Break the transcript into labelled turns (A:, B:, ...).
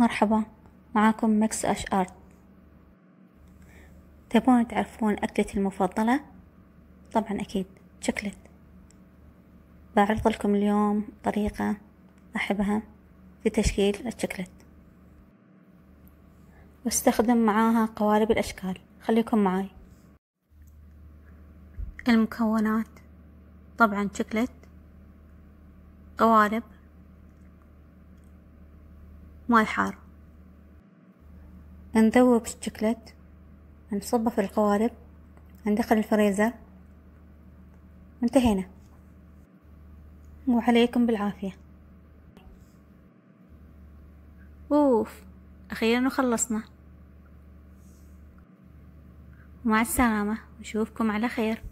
A: مرحبا معاكم مكس اش ارت
B: تبون تعرفون اكلتي المفضلة طبعا اكيد شكلت بعرض لكم اليوم طريقة احبها في تشكيل الشكلت واستخدم معاها قوالب الاشكال خليكم معاي المكونات طبعا شكلت قوالب ماي حار نذوب الشوكلت نصبه في القوالب ندخل الفريزر انتهينا وعليكم بالعافية أوف أخيرا وخلصنا
C: مع السلامة نشوفكم على خير